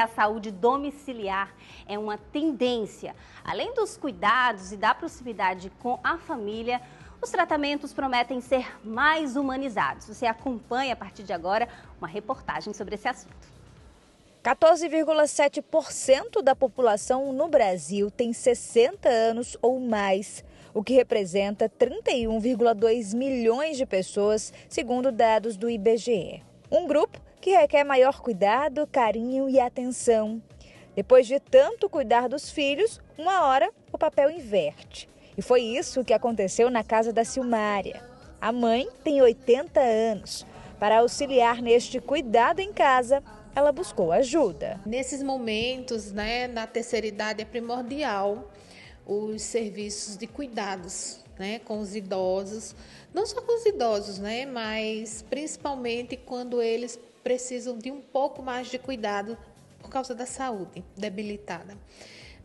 A saúde domiciliar é uma tendência. Além dos cuidados e da proximidade com a família, os tratamentos prometem ser mais humanizados. Você acompanha a partir de agora uma reportagem sobre esse assunto. 14,7% da população no Brasil tem 60 anos ou mais, o que representa 31,2 milhões de pessoas, segundo dados do IBGE. Um grupo que requer maior cuidado, carinho e atenção. Depois de tanto cuidar dos filhos, uma hora o papel inverte. E foi isso que aconteceu na casa da Silmária. A mãe tem 80 anos. Para auxiliar neste cuidado em casa, ela buscou ajuda. Nesses momentos, né, na terceira idade é primordial os serviços de cuidados né, com os idosos, não só com os idosos, né, mas principalmente quando eles precisam de um pouco mais de cuidado por causa da saúde debilitada.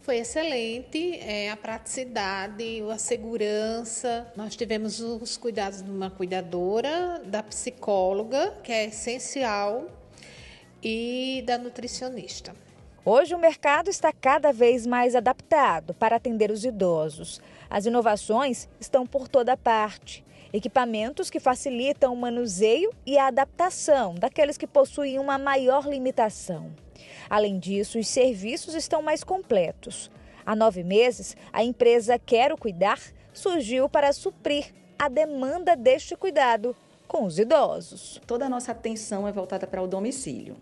Foi excelente é, a praticidade, a segurança. Nós tivemos os cuidados de uma cuidadora, da psicóloga, que é essencial, e da nutricionista. Hoje, o mercado está cada vez mais adaptado para atender os idosos. As inovações estão por toda parte. Equipamentos que facilitam o manuseio e a adaptação daqueles que possuem uma maior limitação. Além disso, os serviços estão mais completos. Há nove meses, a empresa Quero Cuidar surgiu para suprir a demanda deste cuidado com os idosos. Toda a nossa atenção é voltada para o domicílio,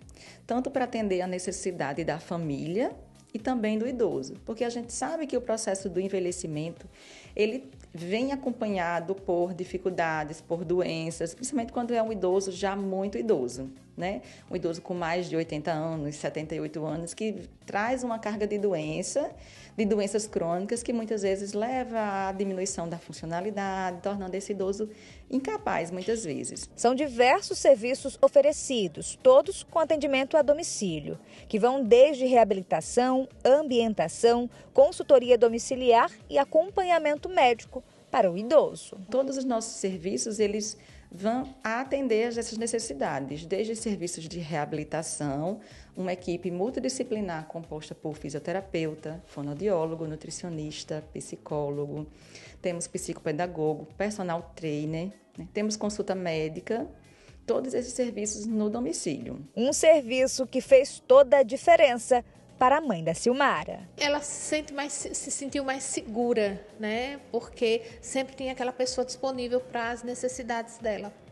tanto para atender a necessidade da família e também do idoso, porque a gente sabe que o processo do envelhecimento ele vem acompanhado por dificuldades, por doenças, principalmente quando é um idoso já muito idoso, né? Um idoso com mais de 80 anos, 78 anos que traz uma carga de doença, de doenças crônicas que muitas vezes leva à diminuição da funcionalidade, tornando esse idoso incapaz muitas vezes. São diversos serviços oferecidos, todos com atendimento a domicílio, que vão desde reabilitação ambientação, consultoria domiciliar e acompanhamento médico para o idoso. Todos os nossos serviços, eles vão atender essas necessidades, desde serviços de reabilitação, uma equipe multidisciplinar composta por fisioterapeuta, fonodiólogo, nutricionista, psicólogo, temos psicopedagogo, personal trainer, né? temos consulta médica, todos esses serviços no domicílio. Um serviço que fez toda a diferença para a mãe da Silmara. Ela se, sente mais, se sentiu mais segura, né? Porque sempre tinha aquela pessoa disponível para as necessidades dela.